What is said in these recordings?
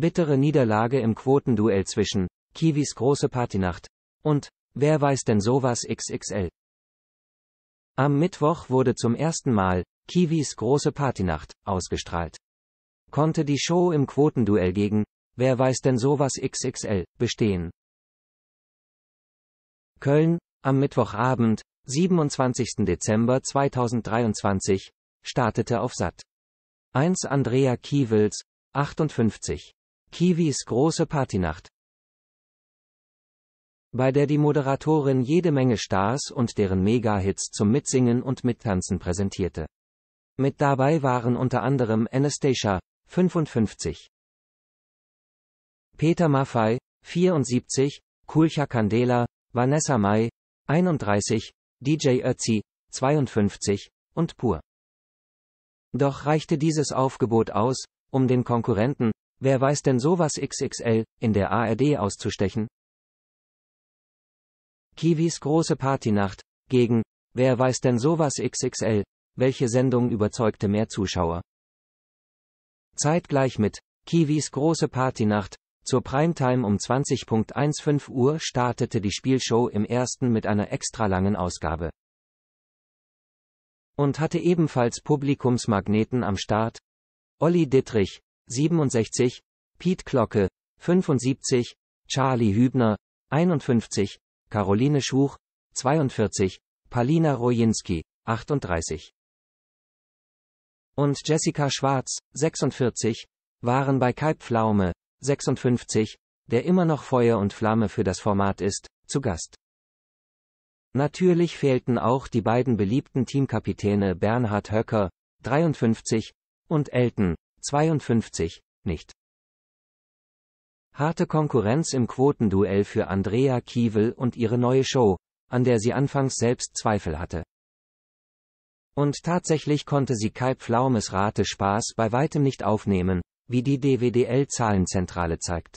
Bittere Niederlage im Quotenduell zwischen Kiwis große Partynacht und Wer weiß denn sowas XXL? Am Mittwoch wurde zum ersten Mal Kiwis große Partynacht ausgestrahlt. Konnte die Show im Quotenduell gegen Wer weiß denn sowas XXL bestehen? Köln, am Mittwochabend, 27. Dezember 2023, startete auf Sat. 1 Andrea Kiewels, 58. Kiwis große Partynacht. Bei der die Moderatorin jede Menge Stars und deren Mega-Hits zum Mitsingen und Mittanzen präsentierte. Mit dabei waren unter anderem Anastasia, 55. Peter Maffei, 74, Kulcha Candela, Vanessa Mai, 31, DJ Ötzi, 52, und Pur. Doch reichte dieses Aufgebot aus, um den Konkurrenten, Wer weiß denn sowas XXL, in der ARD auszustechen? Kiwis große Partynacht, gegen, wer weiß denn sowas XXL, welche Sendung überzeugte mehr Zuschauer? Zeitgleich mit, Kiwis große Partynacht, zur Primetime um 20.15 Uhr startete die Spielshow im ersten mit einer extra langen Ausgabe. Und hatte ebenfalls Publikumsmagneten am Start? Olli Dittrich, 67, Piet Glocke, 75, Charlie Hübner, 51, Caroline Schuch, 42, Palina Rojinski, 38 und Jessica Schwarz, 46, waren bei Kai Pflaume, 56, der immer noch Feuer und Flamme für das Format ist, zu Gast. Natürlich fehlten auch die beiden beliebten Teamkapitäne Bernhard Höcker, 53, und Elton, 52, nicht. Harte Konkurrenz im Quotenduell für Andrea Kiewel und ihre neue Show, an der sie anfangs selbst Zweifel hatte. Und tatsächlich konnte sie Kai Pflaumes Rate Spaß bei weitem nicht aufnehmen, wie die DWDL-Zahlenzentrale zeigt.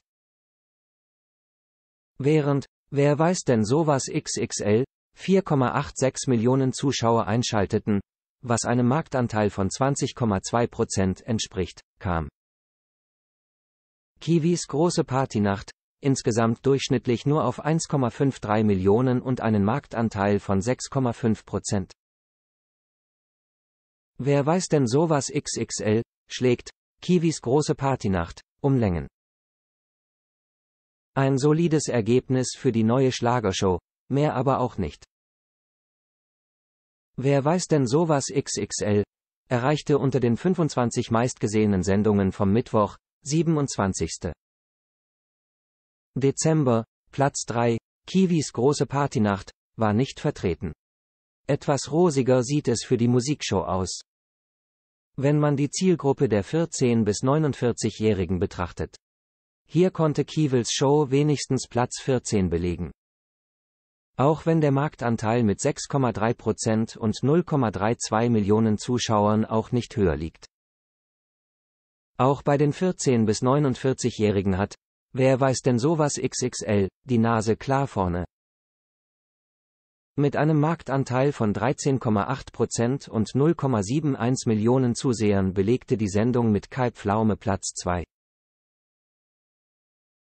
Während, wer weiß denn sowas XXL, 4,86 Millionen Zuschauer einschalteten, was einem Marktanteil von 20,2 entspricht, kam. Kiwis große Partynacht, insgesamt durchschnittlich nur auf 1,53 Millionen und einen Marktanteil von 6,5 Wer weiß denn sowas XXL, schlägt, Kiwis große Partynacht, um Längen. Ein solides Ergebnis für die neue Schlagershow, mehr aber auch nicht. Wer weiß denn sowas XXL? erreichte unter den 25 meistgesehenen Sendungen vom Mittwoch, 27. Dezember, Platz 3, Kiwis große Partynacht, war nicht vertreten. Etwas rosiger sieht es für die Musikshow aus. Wenn man die Zielgruppe der 14- bis 49-Jährigen betrachtet. Hier konnte Kiewels Show wenigstens Platz 14 belegen. Auch wenn der Marktanteil mit 6,3 und 0,32 Millionen Zuschauern auch nicht höher liegt. Auch bei den 14- bis 49-Jährigen hat, wer weiß denn sowas XXL, die Nase klar vorne. Mit einem Marktanteil von 13,8 und 0,71 Millionen Zusehern belegte die Sendung mit Kai Pflaume Platz 2.